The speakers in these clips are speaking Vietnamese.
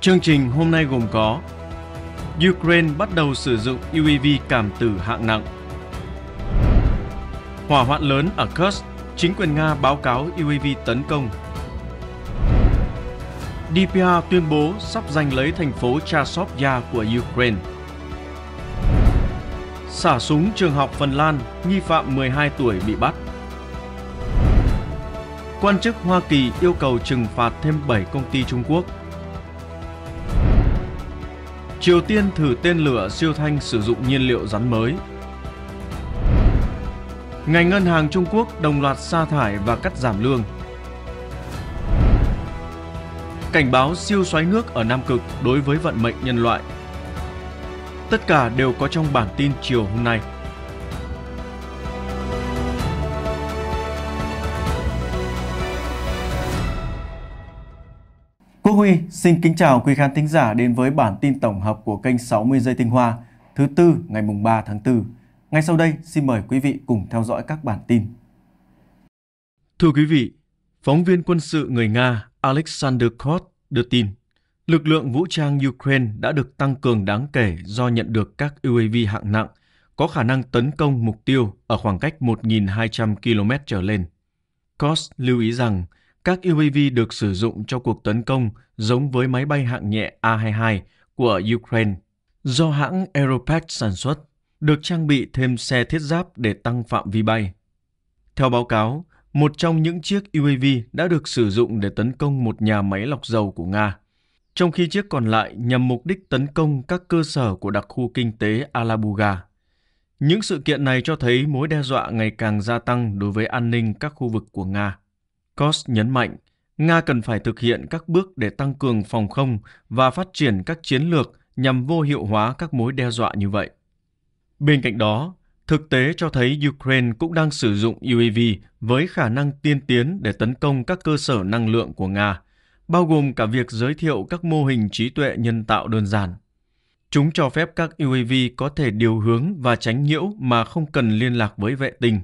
Chương trình hôm nay gồm có Ukraine bắt đầu sử dụng UAV cảm tử hạng nặng Hỏa hoạn lớn ở Kursk, chính quyền Nga báo cáo UAV tấn công DPR tuyên bố sắp giành lấy thành phố Chasovya của Ukraine Xả súng trường học Phần Lan, nghi phạm 12 tuổi bị bắt Quan chức Hoa Kỳ yêu cầu trừng phạt thêm 7 công ty Trung Quốc – Triều Tiên thử tên lửa siêu thanh sử dụng nhiên liệu rắn mới. Ngành ngân hàng Trung Quốc đồng loạt sa thải và cắt giảm lương. Cảnh báo siêu xoáy nước ở Nam Cực đối với vận mệnh nhân loại. Tất cả đều có trong bản tin chiều hôm nay. Huy xin kính chào quý khán thính giả đến với bản tin tổng hợp của kênh 60 giây tinh hoa thứ tư ngày mùng 3 tháng 4. Ngay sau đây xin mời quý vị cùng theo dõi các bản tin. Thưa quý vị, phóng viên quân sự người Nga Alexander Kot đưa tin lực lượng vũ trang Ukraine đã được tăng cường đáng kể do nhận được các UAV hạng nặng có khả năng tấn công mục tiêu ở khoảng cách 1.200 km trở lên. Kos lưu ý rằng các UAV được sử dụng cho cuộc tấn công giống với máy bay hạng nhẹ A-22 của Ukraine do hãng Aeropax sản xuất, được trang bị thêm xe thiết giáp để tăng phạm vi bay. Theo báo cáo, một trong những chiếc UAV đã được sử dụng để tấn công một nhà máy lọc dầu của Nga, trong khi chiếc còn lại nhằm mục đích tấn công các cơ sở của đặc khu kinh tế Alabuga. Những sự kiện này cho thấy mối đe dọa ngày càng gia tăng đối với an ninh các khu vực của Nga. Kos nhấn mạnh, Nga cần phải thực hiện các bước để tăng cường phòng không và phát triển các chiến lược nhằm vô hiệu hóa các mối đe dọa như vậy. Bên cạnh đó, thực tế cho thấy Ukraine cũng đang sử dụng UAV với khả năng tiên tiến để tấn công các cơ sở năng lượng của Nga, bao gồm cả việc giới thiệu các mô hình trí tuệ nhân tạo đơn giản. Chúng cho phép các UAV có thể điều hướng và tránh nhiễu mà không cần liên lạc với vệ tinh.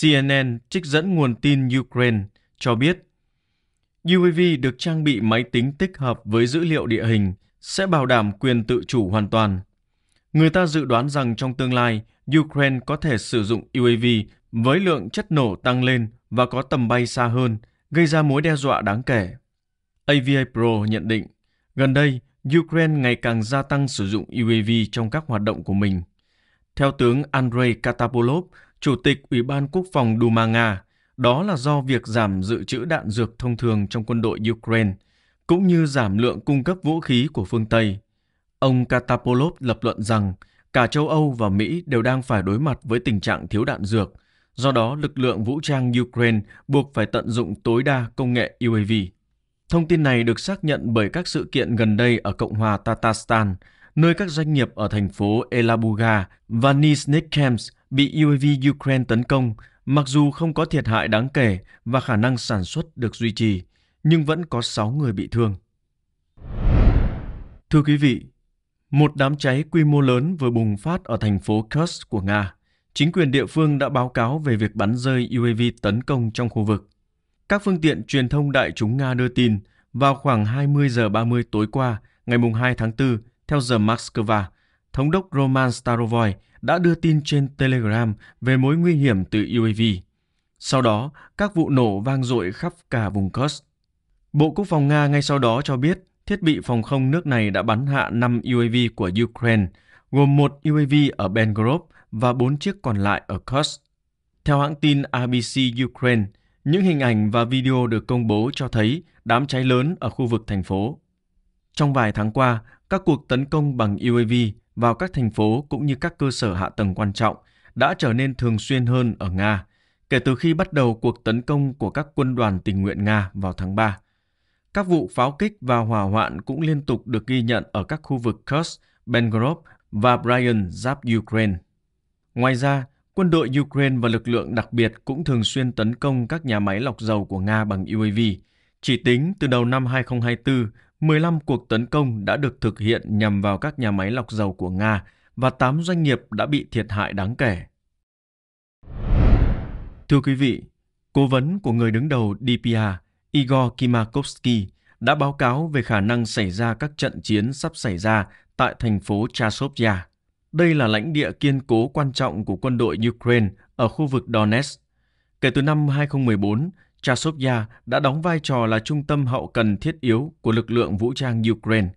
CNN trích dẫn nguồn tin Ukraine cho biết UAV được trang bị máy tính tích hợp với dữ liệu địa hình sẽ bảo đảm quyền tự chủ hoàn toàn. Người ta dự đoán rằng trong tương lai, Ukraine có thể sử dụng UAV với lượng chất nổ tăng lên và có tầm bay xa hơn, gây ra mối đe dọa đáng kể. AVA Pro nhận định, gần đây, Ukraine ngày càng gia tăng sử dụng UAV trong các hoạt động của mình. Theo tướng Andrei Katapolov, Chủ tịch Ủy ban Quốc phòng Duma Nga, đó là do việc giảm dự trữ đạn dược thông thường trong quân đội Ukraine, cũng như giảm lượng cung cấp vũ khí của phương Tây. Ông Katapolov lập luận rằng cả châu Âu và Mỹ đều đang phải đối mặt với tình trạng thiếu đạn dược, do đó lực lượng vũ trang Ukraine buộc phải tận dụng tối đa công nghệ UAV. Thông tin này được xác nhận bởi các sự kiện gần đây ở Cộng hòa Tatarstan, nơi các doanh nghiệp ở thành phố Elabuga và Nizhny Kamsk bị UAV Ukraine tấn công, mặc dù không có thiệt hại đáng kể và khả năng sản xuất được duy trì, nhưng vẫn có 6 người bị thương. Thưa quý vị, một đám cháy quy mô lớn vừa bùng phát ở thành phố Kursk của Nga. Chính quyền địa phương đã báo cáo về việc bắn rơi UAV tấn công trong khu vực. Các phương tiện truyền thông đại chúng Nga đưa tin vào khoảng 20 giờ 30 tối qua, ngày 2 tháng 4, theo giờ Moscow, Thống đốc Roman Starovoy đã đưa tin trên Telegram về mối nguy hiểm từ UAV. Sau đó, các vụ nổ vang dội khắp cả vùng Kursk. Bộ Quốc phòng Nga ngay sau đó cho biết thiết bị phòng không nước này đã bắn hạ 5 UAV của Ukraine, gồm một UAV ở Belgorod và 4 chiếc còn lại ở Kursk. Theo hãng tin ABC Ukraine, những hình ảnh và video được công bố cho thấy đám cháy lớn ở khu vực thành phố. Trong vài tháng qua, các cuộc tấn công bằng UAV vào các thành phố cũng như các cơ sở hạ tầng quan trọng đã trở nên thường xuyên hơn ở Nga kể từ khi bắt đầu cuộc tấn công của các quân đoàn tình nguyện Nga vào tháng 3. Các vụ pháo kích và hỏa hoạn cũng liên tục được ghi nhận ở các khu vực Kursk, Belgorod và Bryan giáp Ukraine. Ngoài ra, quân đội Ukraine và lực lượng đặc biệt cũng thường xuyên tấn công các nhà máy lọc dầu của Nga bằng UAV. Chỉ tính từ đầu năm 2024, 15 cuộc tấn công đã được thực hiện nhằm vào các nhà máy lọc dầu của Nga và 8 doanh nghiệp đã bị thiệt hại đáng kể. Thưa quý vị, cố vấn của người đứng đầu DPA Igor Kimakovsky đã báo cáo về khả năng xảy ra các trận chiến sắp xảy ra tại thành phố Chasovia. Đây là lãnh địa kiên cố quan trọng của quân đội Ukraine ở khu vực Donetsk. Kể từ năm 2014, Chasovia đã đóng vai trò là trung tâm hậu cần thiết yếu của lực lượng vũ trang Ukraine.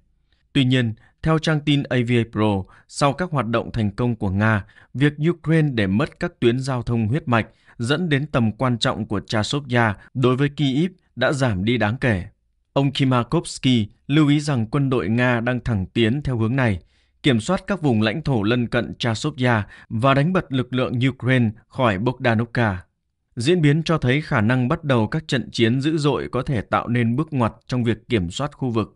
Tuy nhiên, theo trang tin AVA Pro, sau các hoạt động thành công của Nga, việc Ukraine để mất các tuyến giao thông huyết mạch dẫn đến tầm quan trọng của Chasovia đối với Kyiv đã giảm đi đáng kể. Ông Kimakovsky lưu ý rằng quân đội Nga đang thẳng tiến theo hướng này, kiểm soát các vùng lãnh thổ lân cận Chasovia và đánh bật lực lượng Ukraine khỏi Bogdanovka. Diễn biến cho thấy khả năng bắt đầu các trận chiến dữ dội có thể tạo nên bước ngoặt trong việc kiểm soát khu vực.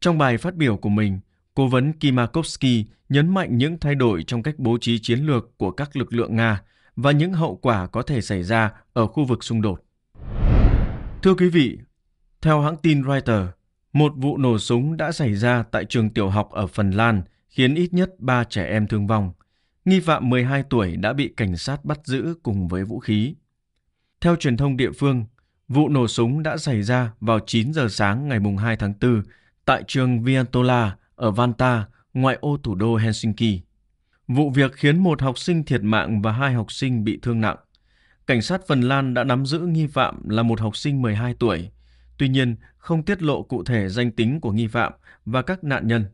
Trong bài phát biểu của mình, cố vấn Kimakovsky nhấn mạnh những thay đổi trong cách bố trí chiến lược của các lực lượng Nga và những hậu quả có thể xảy ra ở khu vực xung đột. Thưa quý vị, theo hãng tin Reuters, một vụ nổ súng đã xảy ra tại trường tiểu học ở Phần Lan khiến ít nhất 3 trẻ em thương vong. Nghi phạm 12 tuổi đã bị cảnh sát bắt giữ cùng với vũ khí. Theo truyền thông địa phương, vụ nổ súng đã xảy ra vào 9 giờ sáng ngày 2 tháng 4 tại trường Viantola ở Vanta, ngoại ô thủ đô Helsinki. Vụ việc khiến một học sinh thiệt mạng và hai học sinh bị thương nặng. Cảnh sát Phần Lan đã nắm giữ nghi phạm là một học sinh 12 tuổi. Tuy nhiên, không tiết lộ cụ thể danh tính của nghi phạm và các nạn nhân.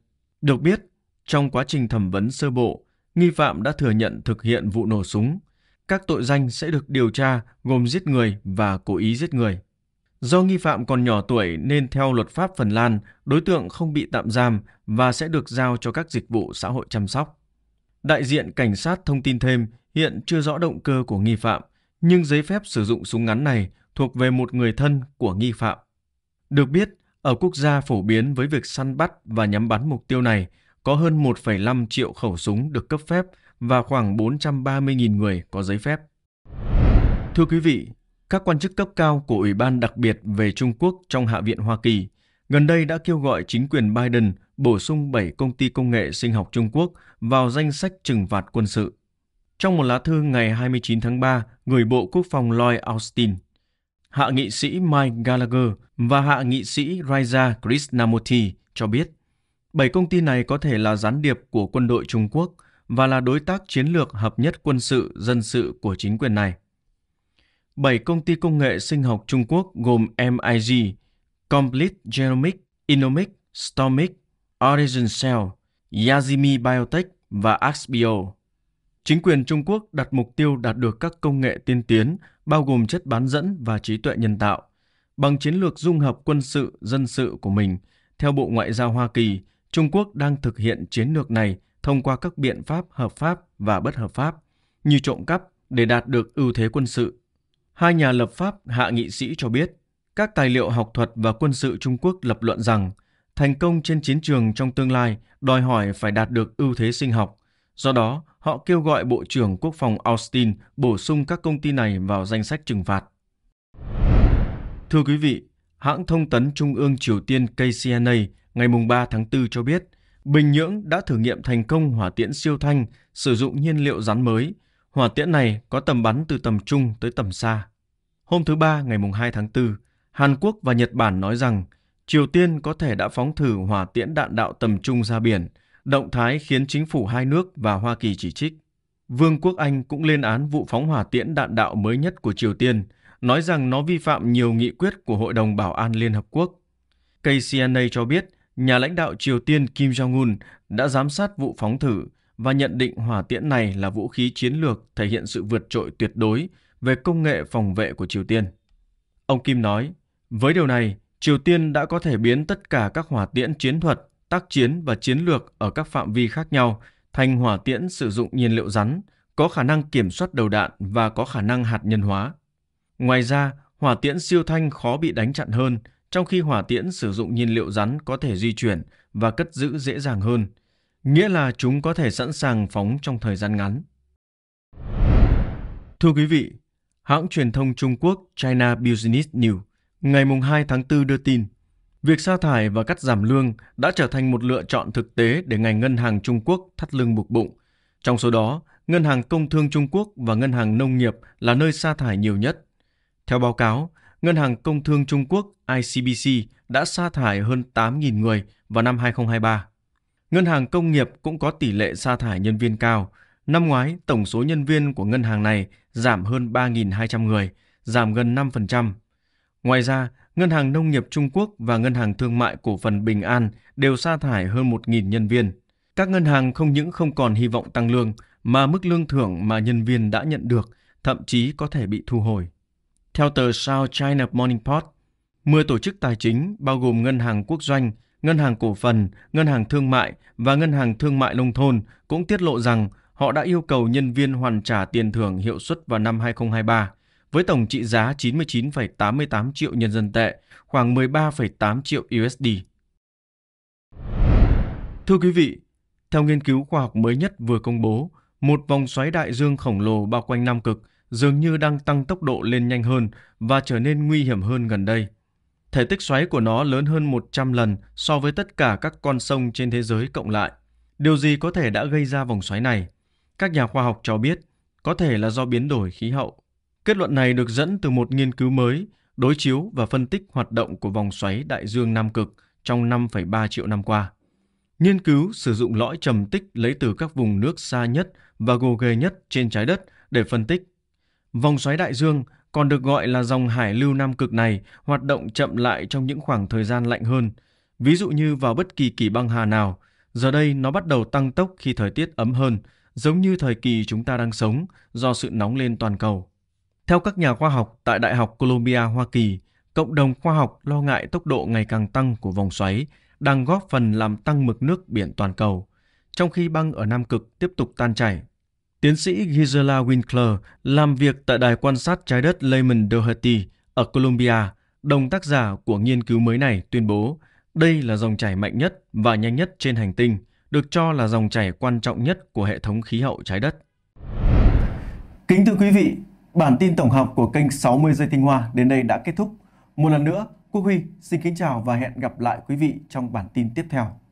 Được biết, trong quá trình thẩm vấn sơ bộ, nghi phạm đã thừa nhận thực hiện vụ nổ súng các tội danh sẽ được điều tra gồm giết người và cố ý giết người. Do nghi phạm còn nhỏ tuổi nên theo luật pháp Phần Lan, đối tượng không bị tạm giam và sẽ được giao cho các dịch vụ xã hội chăm sóc. Đại diện cảnh sát thông tin thêm hiện chưa rõ động cơ của nghi phạm, nhưng giấy phép sử dụng súng ngắn này thuộc về một người thân của nghi phạm. Được biết, ở quốc gia phổ biến với việc săn bắt và nhắm bắn mục tiêu này, có hơn 1,5 triệu khẩu súng được cấp phép – và khoảng 430.000 người có giấy phép. Thưa quý vị, các quan chức cấp cao của Ủy ban đặc biệt về Trung Quốc trong Hạ viện Hoa Kỳ gần đây đã kêu gọi chính quyền Biden bổ sung 7 công ty công nghệ sinh học Trung Quốc vào danh sách trừng phạt quân sự. Trong một lá thư ngày 29 tháng 3, gửi Bộ Quốc phòng Lloyd Austin, Hạ nghị sĩ Mike Gallagher và Hạ nghị sĩ Raja Krishnamurti cho biết, 7 công ty này có thể là gián điệp của quân đội Trung Quốc – và là đối tác chiến lược hợp nhất quân sự, dân sự của chính quyền này. Bảy công ty công nghệ sinh học Trung Quốc gồm MIG, Complete Genomic, Inomic, Stomic, Origin Cell, Yazimi Biotech và Axbio. Chính quyền Trung Quốc đặt mục tiêu đạt được các công nghệ tiên tiến, bao gồm chất bán dẫn và trí tuệ nhân tạo. Bằng chiến lược dung hợp quân sự, dân sự của mình, theo Bộ Ngoại giao Hoa Kỳ, Trung Quốc đang thực hiện chiến lược này thông qua các biện pháp hợp pháp và bất hợp pháp, như trộm cắp để đạt được ưu thế quân sự. Hai nhà lập pháp hạ nghị sĩ cho biết, các tài liệu học thuật và quân sự Trung Quốc lập luận rằng thành công trên chiến trường trong tương lai đòi hỏi phải đạt được ưu thế sinh học. Do đó, họ kêu gọi Bộ trưởng Quốc phòng Austin bổ sung các công ty này vào danh sách trừng phạt. Thưa quý vị, hãng thông tấn Trung ương Triều Tiên KCNA ngày 3 tháng 4 cho biết Bình Nhưỡng đã thử nghiệm thành công hỏa tiễn siêu thanh sử dụng nhiên liệu rắn mới. Hỏa tiễn này có tầm bắn từ tầm trung tới tầm xa. Hôm thứ Ba ngày 2 tháng 4, Hàn Quốc và Nhật Bản nói rằng Triều Tiên có thể đã phóng thử hỏa tiễn đạn đạo tầm trung ra biển, động thái khiến chính phủ hai nước và Hoa Kỳ chỉ trích. Vương quốc Anh cũng lên án vụ phóng hỏa tiễn đạn đạo mới nhất của Triều Tiên, nói rằng nó vi phạm nhiều nghị quyết của Hội đồng Bảo an Liên Hợp Quốc. KCNA cho biết nhà lãnh đạo Triều Tiên Kim Jong-un đã giám sát vụ phóng thử và nhận định hỏa tiễn này là vũ khí chiến lược thể hiện sự vượt trội tuyệt đối về công nghệ phòng vệ của Triều Tiên. Ông Kim nói, với điều này, Triều Tiên đã có thể biến tất cả các hỏa tiễn chiến thuật, tác chiến và chiến lược ở các phạm vi khác nhau thành hỏa tiễn sử dụng nhiên liệu rắn, có khả năng kiểm soát đầu đạn và có khả năng hạt nhân hóa. Ngoài ra, hỏa tiễn siêu thanh khó bị đánh chặn hơn – trong khi hỏa tiễn sử dụng nhiên liệu rắn có thể di chuyển và cất giữ dễ dàng hơn, nghĩa là chúng có thể sẵn sàng phóng trong thời gian ngắn. Thưa quý vị, hãng truyền thông Trung Quốc China Business News ngày 2 tháng 4 đưa tin, việc sa thải và cắt giảm lương đã trở thành một lựa chọn thực tế để ngành ngân hàng Trung Quốc thắt lưng buộc bụng. Trong số đó, Ngân hàng Công thương Trung Quốc và Ngân hàng Nông nghiệp là nơi sa thải nhiều nhất. Theo báo cáo, Ngân hàng Công thương Trung Quốc ICBC đã sa thải hơn 8.000 người vào năm 2023. Ngân hàng công nghiệp cũng có tỷ lệ sa thải nhân viên cao. Năm ngoái, tổng số nhân viên của ngân hàng này giảm hơn 3.200 người, giảm gần 5%. Ngoài ra, Ngân hàng Nông nghiệp Trung Quốc và Ngân hàng Thương mại Cổ phần Bình An đều sa thải hơn 1.000 nhân viên. Các ngân hàng không những không còn hy vọng tăng lương, mà mức lương thưởng mà nhân viên đã nhận được thậm chí có thể bị thu hồi. Theo tờ South China Morning Post, 10 tổ chức tài chính bao gồm ngân hàng quốc doanh, ngân hàng cổ phần, ngân hàng thương mại và ngân hàng thương mại nông thôn cũng tiết lộ rằng họ đã yêu cầu nhân viên hoàn trả tiền thưởng hiệu suất vào năm 2023 với tổng trị giá 99,88 triệu nhân dân tệ, khoảng 13,8 triệu USD. Thưa quý vị, theo nghiên cứu khoa học mới nhất vừa công bố, một vòng xoáy đại dương khổng lồ bao quanh Nam Cực – dường như đang tăng tốc độ lên nhanh hơn và trở nên nguy hiểm hơn gần đây. Thể tích xoáy của nó lớn hơn 100 lần so với tất cả các con sông trên thế giới cộng lại. Điều gì có thể đã gây ra vòng xoáy này? Các nhà khoa học cho biết có thể là do biến đổi khí hậu. Kết luận này được dẫn từ một nghiên cứu mới đối chiếu và phân tích hoạt động của vòng xoáy đại dương Nam Cực trong 5,3 triệu năm qua. Nghiên cứu sử dụng lõi trầm tích lấy từ các vùng nước xa nhất và gồ ghề nhất trên trái đất để phân tích Vòng xoáy đại dương còn được gọi là dòng hải lưu nam cực này hoạt động chậm lại trong những khoảng thời gian lạnh hơn. Ví dụ như vào bất kỳ kỳ băng hà nào, giờ đây nó bắt đầu tăng tốc khi thời tiết ấm hơn, giống như thời kỳ chúng ta đang sống do sự nóng lên toàn cầu. Theo các nhà khoa học tại Đại học Columbia, Hoa Kỳ, cộng đồng khoa học lo ngại tốc độ ngày càng tăng của vòng xoáy đang góp phần làm tăng mực nước biển toàn cầu, trong khi băng ở Nam Cực tiếp tục tan chảy Tiến sĩ Gisela Winkler làm việc tại Đài quan sát trái đất Lehman Doherty ở Colombia, đồng tác giả của nghiên cứu mới này tuyên bố đây là dòng chảy mạnh nhất và nhanh nhất trên hành tinh, được cho là dòng chảy quan trọng nhất của hệ thống khí hậu trái đất. Kính thưa quý vị, bản tin tổng hợp của kênh 60 giây tinh hoa đến đây đã kết thúc. Một lần nữa, Quốc Huy xin kính chào và hẹn gặp lại quý vị trong bản tin tiếp theo.